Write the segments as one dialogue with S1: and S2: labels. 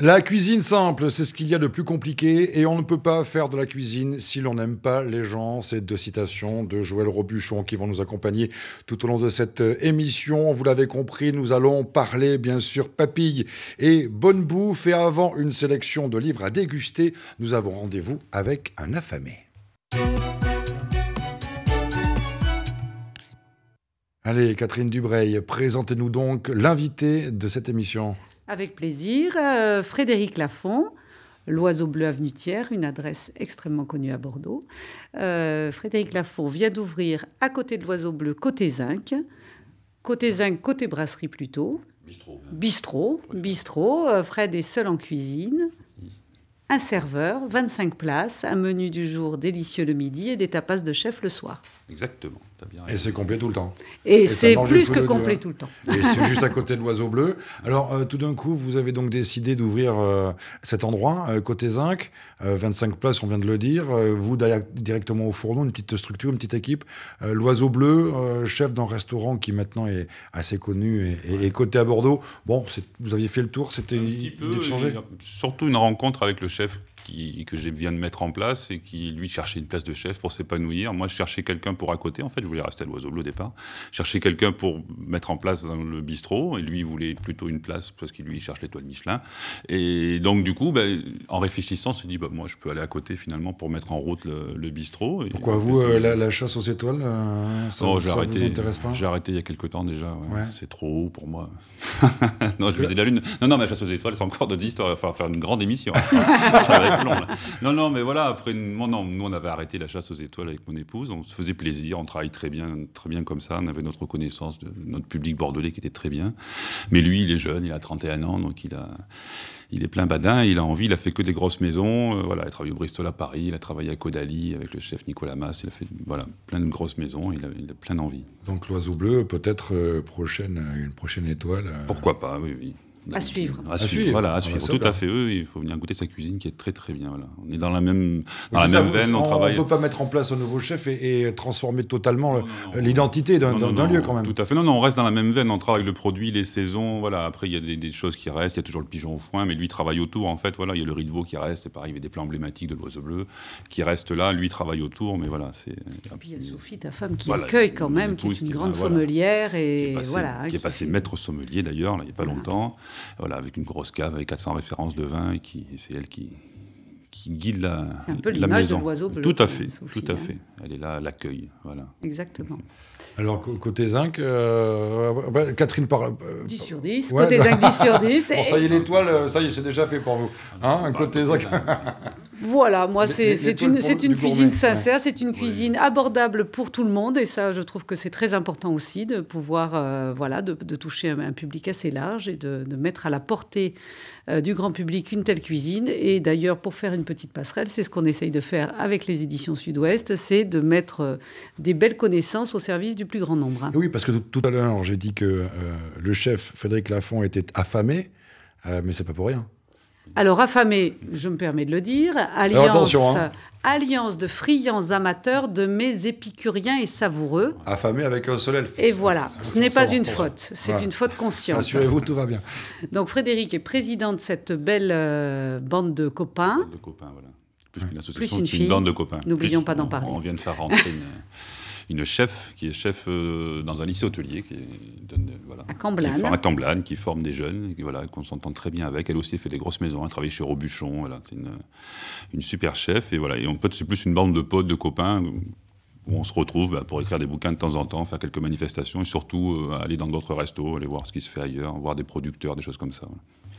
S1: La cuisine simple, c'est ce qu'il y a de plus compliqué et on ne peut pas faire de la cuisine si l'on n'aime pas les gens. C'est deux citations de Joël Robuchon qui vont nous accompagner tout au long de cette euh, émission. Vous l'avez compris, nous allons parler bien sûr papilles et bonne bouffe et avant une sélection de livres à déguster, nous avons rendez-vous avec un affamé. Allez, Catherine Dubreuil, présentez-nous donc l'invité de cette émission.
S2: Avec plaisir. Euh, Frédéric Lafon, L'Oiseau Bleu Avenue Thiers, une adresse extrêmement connue à Bordeaux. Euh, Frédéric Lafon vient d'ouvrir à côté de l'Oiseau Bleu, côté zinc. Côté zinc, côté brasserie plutôt. Bistrot. Bistrot. Euh, Fred est seul en cuisine. Un serveur, 25 places, un menu du jour délicieux le midi et des tapas de chef le soir.
S1: Exactement et c'est complet tout le temps. Et, c'est plus que complet tout le temps. Et c'est juste à côté de l'oiseau bleu. Alors, euh, tout d'un coup, vous avez donc décidé d'ouvrir euh, cet endroit, euh, côté zinc. 25 places, on vient de le dire. vous, directement au fourneau, une petite structure, une petite équipe. l'oiseau bleu, chef d'un restaurant qui maintenant est assez connu et, coté à Bordeaux. Bon, vous aviez fait le tour, c'était une, peu,
S3: Surtout une rencontre avec le chef que j'ai bien de mettre en place et qui, lui, cherchait une place de chef pour s'épanouir. Moi, je cherchais quelqu'un pour à côté. En fait, je voulais rester à l'Oiseau Bleu au départ. Chercher quelqu'un pour mettre en place dans le bistrot. Et lui, il voulait plutôt une place parce qu'il lui, cherche l'étoile Michelin. Et donc, du coup, ben, en réfléchissant, on s'est dit, bah, moi, je peux aller à côté finalement pour mettre en route le, bistrot. Et Pourquoi vous, euh,
S1: la, chasse aux étoiles, euh, ça, non, J'ai
S3: arrêté il y a quelques temps déjà. C'est trop haut pour moi. non, je faisais la lune. Non, non, ma chasse aux étoiles, c'est encore d'autres histoires. Il va falloir faire une grande émission. ça, non, non, mais voilà, après, non, non, nous, on avait arrêté la chasse aux étoiles avec mon épouse. On se faisait plaisir, on travaillait très bien, très bien comme ça. On avait notre connaissance de notre public bordelais qui était très bien. Mais lui, il est jeune, il a 31 ans, donc il a il est plein badin, il a envie, il a fait que des grosses maisons. Euh, voilà, il a travaillé au Bristol à Paris, il a travaillé à Caudalie avec le chef Nicolas Mass, il a fait voilà, plein de grosses maisons, il a, plein d'envie. Donc l'oiseau bleu, peut-être euh, prochaine, une prochaine étoile. Euh, Pourquoi pas, oui, oui.
S2: Bah, à suivre. À, suivre, voilà, à suivre.
S3: Tout à fait, eux, il faut venir goûter sa cuisine qui est très très bien. Voilà. On est dans la même, la même veine, on, On ne peut
S1: pas mettre en place un nouveau chef et, transformer totalement l'identité d'un lieu quand même. Tout
S3: à fait, non, non, on reste dans la même veine, on travaille le produit, les saisons, voilà. Après, il y a des, choses qui restent, il y a toujours le pigeon au foin, mais lui travaille autour, en fait, voilà, il y a le riz de veau qui reste, et pareil, il y a des plats emblématiques de l'oiseau bleu qui restent là, lui travaille autour, mais voilà. Et
S2: puis il y a Sophie, ta femme, qui accueille quand même, qui est une grande sommelière, et voilà. Qui est
S3: passée hein, maître sommelier d'ailleurs, il n'y a pas longtemps voilà, avec une grosse cave avec 400 références de vin et c'est elle qui, qui guide la maison. C'est un peu l'image de l'oiseau bleu. Tout à fait, tout à hein. fait. Elle est là à l'accueil, voilà. Exactement. Alors, côté zinc,
S1: euh, bah, Catherine parle... Euh,
S2: 10 sur 10, côté bah. zinc 10 sur 10. bon, ça y est,
S1: l'étoile, euh, ça y est, c'est déjà fait pour vous. Hein, côté zinc.
S2: Voilà, moi, c'est une, cuisine sincère, c'est une cuisine abordable pour tout le monde. Et ça, je trouve que c'est très important aussi de pouvoir euh, voilà, de, toucher un, public assez large et de, mettre à la portée euh, du grand public une telle cuisine. Et d'ailleurs, pour faire une petite passerelle, c'est ce qu'on essaye de faire avec les éditions Sud-Ouest, c'est de mettre euh, des belles connaissances au service du plus grand nombre. Hein.
S1: Oui, parce que tout à l'heure, j'ai dit que le chef Frédéric Lafont était affamé, mais c'est pas pour rien.
S2: Alors affamé, je me permets de le dire, alliance, hein. alliance de friands amateurs, de mets épicuriens et savoureux.
S1: Affamé avec un seul
S2: Et voilà, ce n'est pas une faute, c'est une faute consciente. Assurez-vous, tout va bien. Donc Frédéric est président de cette belle euh, bande de copains. Bande de
S3: copains, voilà. Plus association, c'est une bande de copains. N'oublions pas d'en parler. On vient de faire rentrer une une chef qui est chef euh, dans un lycée hôtelier. Qui donne, euh, à Camblane. Qui, forme des jeunes, qui, voilà, qu'on s'entend très bien avec. Elle aussi fait des grosses maisons, elle travaille chez Robuchon, voilà, c'est une, super chef. Et voilà, et en fait, c'est plus une bande de potes, de copains où on se retrouve bah, pour écrire des bouquins de temps en temps, faire quelques manifestations et surtout euh, aller dans d'autres restos, aller voir ce qui se fait ailleurs, voir des producteurs, des choses comme ça.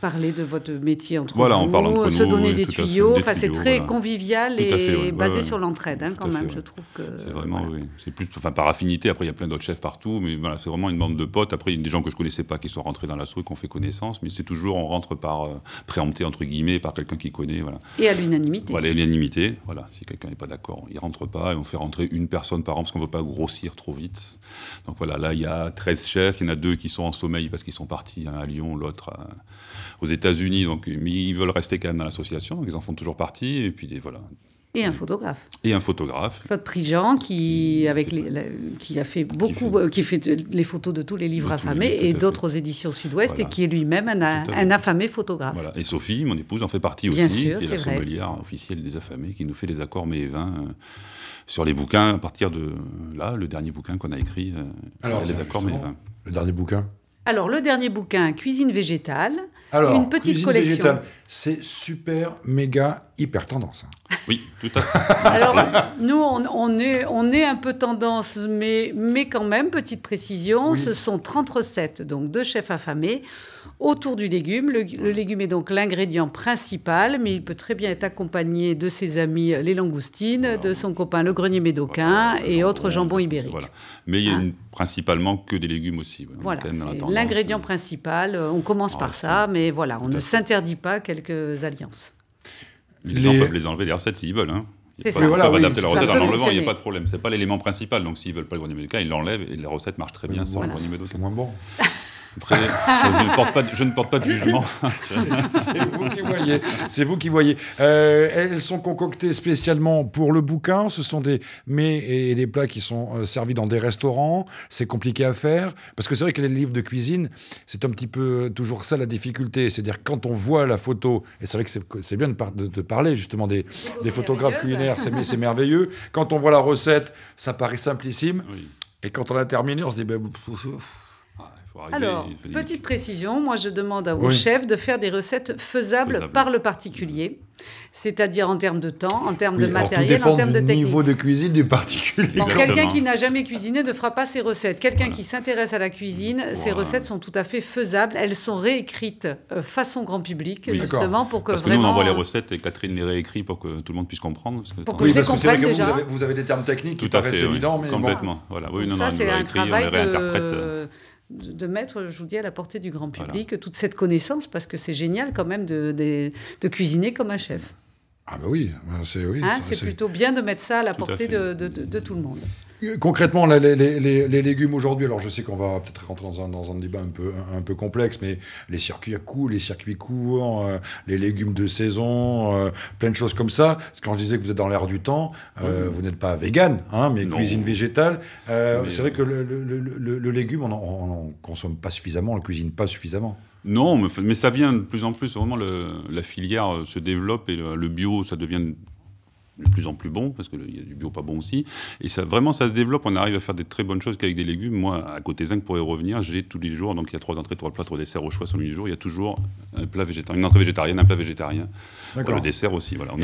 S2: Parler de votre métier entre voilà, on se donner des tuyaux. Enfin, c'est très convivial et basé sur l'entraide, hein, quand même. je trouve que c'est vraiment,
S3: oui. c'est plus, enfin, par affinité. Après, il y a plein d'autres chefs partout, mais voilà, c'est vraiment une bande de potes. Après, il y a des gens que je connaissais pas qui sont rentrés dans la qui ont fait connaissance, mais c'est toujours on rentre par euh, préempté entre guillemets par quelqu'un qui connaît, voilà.
S2: Et à l'unanimité. Voilà,
S3: l'unanimité. Voilà, si quelqu'un n'est pas d'accord, il rentre pas et on fait rentrer une personne par an parce qu'on veut pas grossir trop vite. Donc voilà, là, il y a 13 chefs, il y en a deux qui sont en sommeil parce qu'ils sont partis, un hein, à Lyon, l'autre aux États-Unis. Donc, ils veulent rester quand même dans l'association, ils en font toujours partie. Et puis, voilà.
S2: Et un photographe.
S3: Et un photographe.
S2: Claude Prigent, qui, avec qui a fait beaucoup, qui fait, les photos de tous les livres affamés et d'autres aux éditions Sud-Ouest, et qui est lui-même un, affamé photographe. Voilà.
S3: Et Sophie, mon épouse, en fait partie aussi, sûr, qui est, la sommelière officielle des affamés, qui nous fait les accords mais et vins euh, sur les bouquins, à partir de là, le dernier bouquin qu'on a écrit, euh, Alors, les accords mais vins. Le dernier bouquin
S2: alors, le dernier bouquin, Cuisine végétale. une petite collection. C'est super,
S1: méga, hyper tendance. Hein. Oui, tout à fait.
S2: Alors, nous, on, est, un peu tendance, mais, quand même, petite précision, ce sont 30 recettes, donc deux chefs affamés autour du légume. Le, légume est donc l'ingrédient principal, mais il peut très bien être accompagné de ses amis les langoustines, de son copain le grenier médocain et autres jambons ibériques. Voilà.
S3: Mais il a ah. principalement que des légumes
S2: aussi. Voilà, l'ingrédient euh. principal. On commence ah, par ça, mais voilà, on ne s'interdit pas quelques alliances.
S3: Les, gens peuvent les enlever des recettes s'ils veulent. Hein. Ils peuvent, voilà, adapter la recette à l'enlevant, il n'y a pas de problème. Ce n'est pas l'élément principal. Donc s'ils ne veulent pas le grenier médical, ils l'enlèvent et la recette marche très bien sans voilà. le grenier médical. C'est moins bon. je, ne porte pas de, je ne porte pas de jugement.
S1: C'est vous qui voyez. C'est euh, elles sont concoctées spécialement pour le bouquin. Ce sont des mets et des plats qui sont euh, servis dans des restaurants. C'est compliqué à faire. Parce que c'est vrai que les livres de cuisine, c'est un petit peu euh, toujours ça la difficulté. C'est-à-dire quand on voit la photo, et c'est vrai que c'est bien de, parler justement des, photographes culinaires, c'est merveilleux. Quand on voit la recette, ça paraît simplissime. Et quand on la terminé, on se dit, ben,
S3: alors,
S2: petite précision, moi je demande à vos chefs de faire des recettes faisables, par le particulier, c'est-à-dire en termes de temps, en termes de matériel, en termes de technique. niveau
S1: de cuisine du particulier. Quelqu'un qui n'a
S2: jamais cuisiné ne fera pas ses recettes. Quelqu'un qui s'intéresse à la cuisine, ces recettes sont tout à fait faisables. Elles sont réécrites euh, façon grand public, justement, pour que parce Que nous, on les
S3: recettes et Catherine les réécrit pour que tout le monde puisse comprendre. Pour que que
S1: vous, avez, des termes techniques qui à paraissent évidents, mais complètement. Voilà.
S3: Oui, non, ça, c'est un travail
S2: de mettre, je vous dis, à la portée du grand public toute cette connaissance, parce que c'est génial quand même de cuisiner comme un chef. Ah
S1: ben oui, bah hein, c'est plutôt
S2: bien de mettre ça à la portée de, tout le monde.
S1: Euh, concrètement, les, légumes aujourd'hui, alors je sais qu'on va peut-être rentrer dans un, débat un peu, complexe, mais les circuits à coût, les circuits courts, euh, les légumes de saison, euh, plein de choses comme ça. Quand je disais que vous êtes dans l'air du temps, vous n'êtes pas vegan, hein, mais cuisine végétale. c'est vrai que le, légume, on n'en consomme pas suffisamment, on le cuisine pas suffisamment.
S3: Non, mais, ça vient de plus en plus. Vraiment, la filière euh, se développe et le, bio, ça devient de plus en plus bon, parce qu'il y a du bio pas bon aussi. Et ça, vraiment, ça se développe. On arrive à faire des très bonnes choses qu'avec des légumes. Moi, à côté zinc, pour y revenir, j'ai tous les jours, donc il y a trois entrées, trois plats, trois desserts au choix sur le du jour. Il y a toujours un plat végétarien, une entrée végétarienne, un plat végétarien. le dessert aussi. Voilà. et,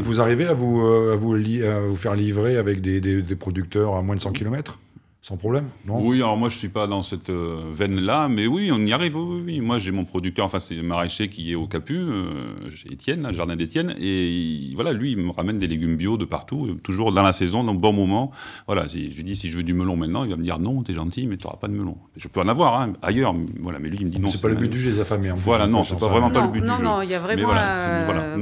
S3: vous, arrivez
S1: euh, à vous, faire livrer avec des producteurs à moins de 100 km sans problème, non
S3: Oui, alors moi je ne suis pas dans cette euh, veine-là, mais oui, on y arrive. Oui, Moi j'ai mon producteur, enfin c'est le maraîcher qui est au Capu, euh, Étienne, là, le jardin d'Étienne, et voilà, lui il me ramène des légumes bio de partout, euh, toujours dans la saison, dans le bon moment. Voilà, je lui dis si je veux du melon maintenant, il va me dire non, t'es gentil, mais tu pas de melon. Je peux en avoir hein, ailleurs, voilà, mais lui il me dit non. C'est pas le but du jeu, les affamés. voilà, non, c'est pas hein. vraiment pas le but du jeu. Non, non, il y a vraiment. voilà,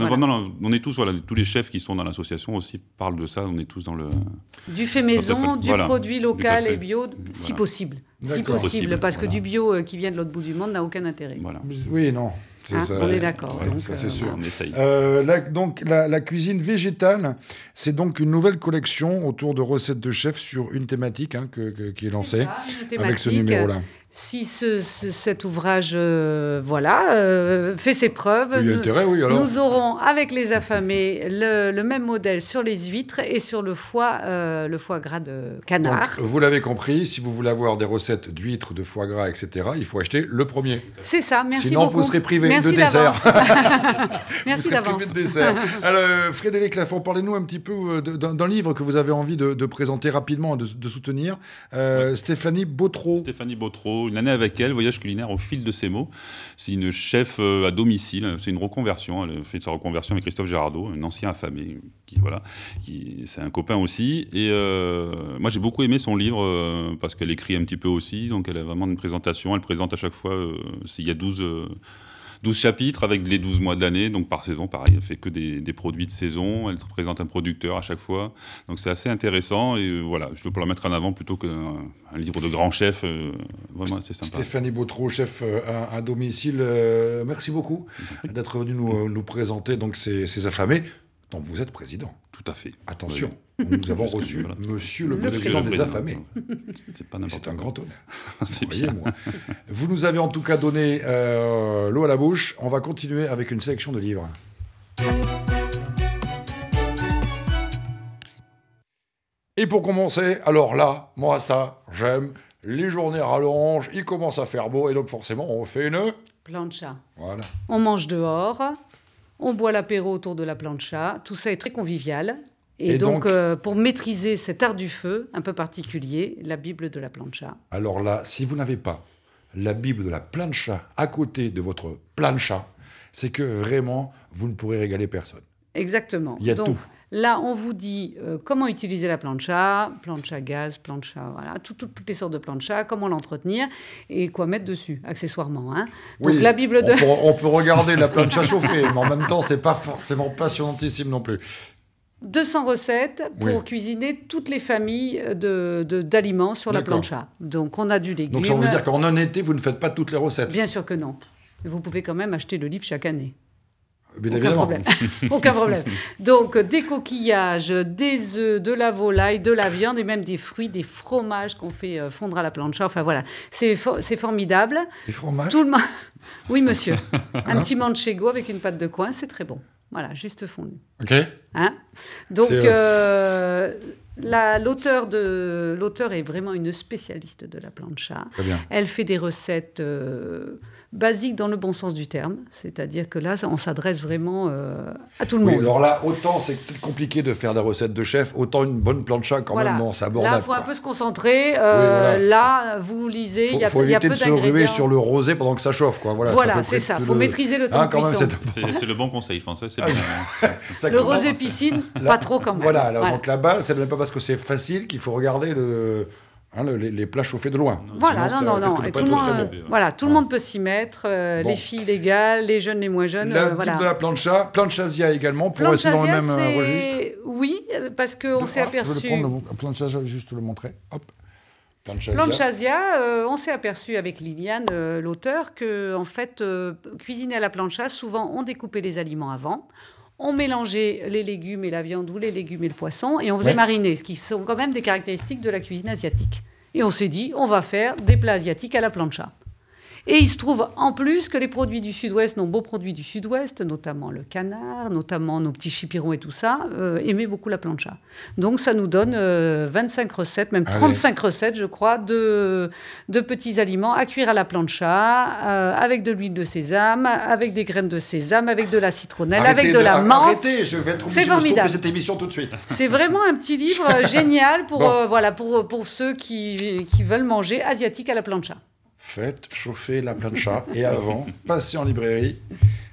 S3: on est tous, voilà, tous les chefs qui sont dans l'association aussi parlent de ça, on est tous dans le. Du fait maison, du produit local bio, si possible. Si possible, parce que du
S2: bio euh, qui vient de l'autre bout du monde n'a aucun intérêt. Oui, non. Hein, on est d'accord.
S1: donc, la, cuisine végétale, c'est donc une nouvelle collection autour de recettes de chefs sur une thématique hein, qui est lancée avec ce numéro-là
S2: si ce, cet ouvrage euh, voilà, euh, fait ses preuves, nous, aurons avec les affamés le, le, même modèle sur les huîtres et sur le foie, euh, le foie gras de canard.
S1: vous l'avez compris, si vous voulez avoir des recettes d'huîtres, de foie gras, etc., il faut acheter le premier.
S2: C'est ça, merci Sinon, vous serez privé de dessert. merci d'avance. De
S1: Alors, Frédéric Lafont, parlez-nous un petit peu d'un livre que vous avez envie de, présenter rapidement, de, de soutenir.
S3: Stéphanie Bautreau. Stéphanie Bautreau une année avec elle, voyage culinaire au fil de ses mots. C'est une chef euh, à domicile, c'est une reconversion. Elle hein, fait sa reconversion avec Christophe Gérardot, un ancien affamé, qui voilà, qui, c'est un copain aussi. Et euh, moi j'ai beaucoup aimé son livre euh, parce qu'elle écrit un petit peu aussi, donc elle a vraiment une présentation. Elle présente à chaque fois, il y a 12 12 chapitres avec les 12 mois de l'année, donc par saison, pareil, elle fait que des, produits de saison, elle représente un producteur à chaque fois, donc c'est assez intéressant, et euh, voilà, je peux la mettre en avant plutôt qu'un livre de grand chef, euh, vraiment, c'est sympa. Stéphanie
S1: Bautreau, chef euh, à, domicile, merci beaucoup d'être venu nous, présenter donc ces affamés dont vous êtes président. Tout à fait. Attention, nous avons reçu Monsieur le, président, des affamés. C'est un grand honneur. Voyez-moi. vous nous avez en tout cas donné euh, l'eau à la bouche. On va continuer avec une sélection de livres. Et pour commencer, alors là, moi ça, j'aime. Les journées rallongent, il commence à faire beau, et donc forcément, on fait une... Plancha. Voilà.
S2: On mange dehors on boit l'apéro autour de la plancha. Tout ça est très convivial. Et, donc, euh, pour maîtriser cet art du feu un peu particulier, la Bible de la plancha.
S1: Alors là, si vous n'avez pas la Bible de la plancha à côté de votre plancha, c'est que vraiment, vous ne pourrez régaler personne.
S2: Exactement. Il y a Donc, tout. Là, on vous dit euh, comment utiliser la plancha, plancha gaz, plancha, voilà, toutes les sortes de plancha, comment l'entretenir et quoi mettre dessus, accessoirement. Hein. Donc la Bible de...
S1: on, peut, regarder la plancha chauffée. mais en même temps, c'est pas forcément passionnantissime non plus.
S2: 200 recettes pour cuisiner toutes les familles d'aliments de, d'aliments sur la plancha. Donc on a du légume. Donc ça veut dire
S1: qu'en un été, vous ne faites pas toutes les recettes
S2: Bien sûr que non. Vous pouvez quand même acheter le livre chaque année.
S1: Bien Aucun problème. Aucun problème.
S2: Donc, des coquillages, des œufs, de la volaille, de la viande et même des fruits, des fromages qu'on fait euh, fondre à la plancha. Enfin, voilà. C'est, c'est formidable. Des fromages Tout le monde. Oui, monsieur. Un petit manchego avec une pâte de coin, c'est très bon. Voilà, juste fondu. OK. Hein Donc, L'auteur de l'auteur est vraiment une spécialiste de la plancha. Elle fait des recettes euh, basiques dans le bon sens du terme, c'est-à-dire que là, on s'adresse vraiment euh, à tout le monde. Alors là,
S1: autant c'est compliqué de faire des recettes de chef, autant une bonne plancha quand même, on s'aborde. Là, il faut
S2: un peu se concentrer. Euh, là, vous lisez, il y a, faut y peu Il faut éviter de se ruer sur
S1: le rosé pendant que ça chauffe. Quoi. Voilà, c'est ça. Il faut maîtriser le ah, temps C'est
S3: le bon conseil, je pense.
S2: Ah, le rosé piscine,
S1: pas trop quand même. Voilà, donc là base, c'est même pas parce que c'est facile qu'il faut regarder le, hein, les, plats chauffés de loin. Voilà, non, non, non. tout, le monde,
S2: voilà, tout le monde peut s'y mettre, euh, les filles, les gars, les jeunes, les moins jeunes. La euh, de la
S1: plancha, planchasia également, pour planchasia, dans le même euh, registre.
S2: Oui, parce qu'on s'est aperçu... Ah, je vais le
S1: prendre, le juste le montrer. Hop.
S2: Planchasia, euh, on s'est aperçu avec Liliane, l'auteur, que en fait, cuisiner à la plancha, souvent on découpait les aliments avant, on mélangeait les légumes et la viande ou les légumes et le poisson et on faisait mariner, ce qui sont quand même des caractéristiques de la cuisine asiatique. Et on s'est dit, on va faire des plats asiatiques à la plancha. Et il se trouve en plus que les produits du Sud-Ouest, nos beaux produits du Sud-Ouest, notamment le canard, notamment nos petits chipirons et tout ça, euh, aimaient beaucoup la plancha. Donc ça nous donne 25 euh, recettes, même 35 recettes, je crois, de, petits aliments à cuire à la plancha, euh, avec de l'huile de sésame, avec des graines de sésame, avec de la citronnelle, avec de, la menthe. Arrêtez,
S1: je vais être C'est formidable. De cette émission tout de suite.
S2: C'est vraiment un petit livre euh, génial pour, voilà, pour, pour ceux qui, qui veulent manger asiatique à la plancha
S1: faites chauffer la plancha et avant, passez en librairie,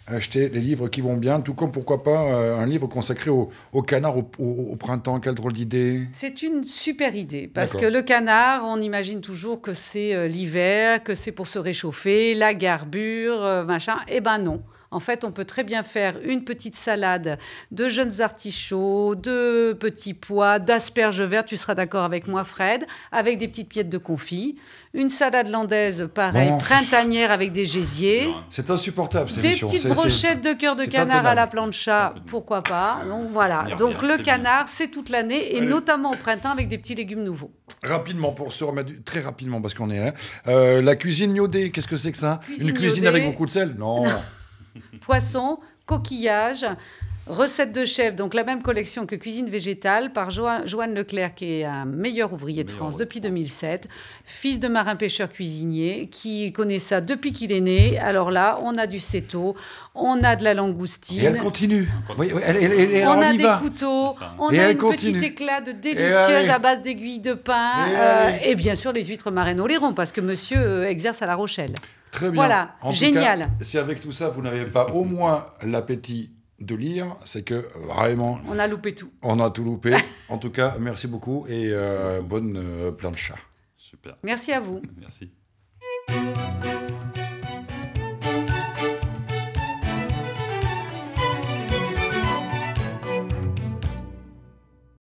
S1: achetez les livres qui vont bien, tout comme pourquoi pas euh, un livre consacré au, canard au, printemps. Quelle drôle d'idée
S2: C'est une super idée, parce que le canard, on imagine toujours que c'est euh, l'hiver, que c'est pour se réchauffer, la garbure, euh, machin. Eh ben non. En fait, on peut très bien faire une petite salade de jeunes artichauts, de petits pois, d'asperges vertes, tu seras d'accord avec moi Fred, avec des petites pièces de confit, une salade landaise pareil, printanière avec des gésiers.
S1: C'est insupportable cette Des petites brochettes de cœur de canard à la
S2: plancha, pourquoi pas. Donc voilà. Donc le canard, c'est toute l'année et notamment au printemps avec des petits légumes nouveaux.
S1: Rapidement pour se remettre très rapidement parce qu'on est hein. euh, la cuisine iodée, qu'est-ce que c'est que ça Une cuisine avec beaucoup de sel non.
S2: Poisson, coquillages, Recette de chef, donc la même collection que Cuisine végétale par Joanne Leclerc, qui est un meilleur ouvrier de France depuis 2007, fils de marin pêcheur cuisinier, qui connaît ça depuis qu'il est né. Alors là, on a du céto, on a de la langoustine. Et elle continue.
S1: on, a des
S2: couteaux, on a une petite éclat délicieuse à base d'aiguilles de pain, euh, et, bien sûr les huîtres marraines au Léron, parce que monsieur euh, exerce à La Rochelle.
S1: Très bien. Voilà, génial. si avec tout ça, vous n'avez pas au moins l'appétit de lire, c'est que vraiment. On a loupé tout. On a tout loupé. en tout cas, merci beaucoup et euh, bonne euh, plancha.
S2: Super. Merci à vous. merci.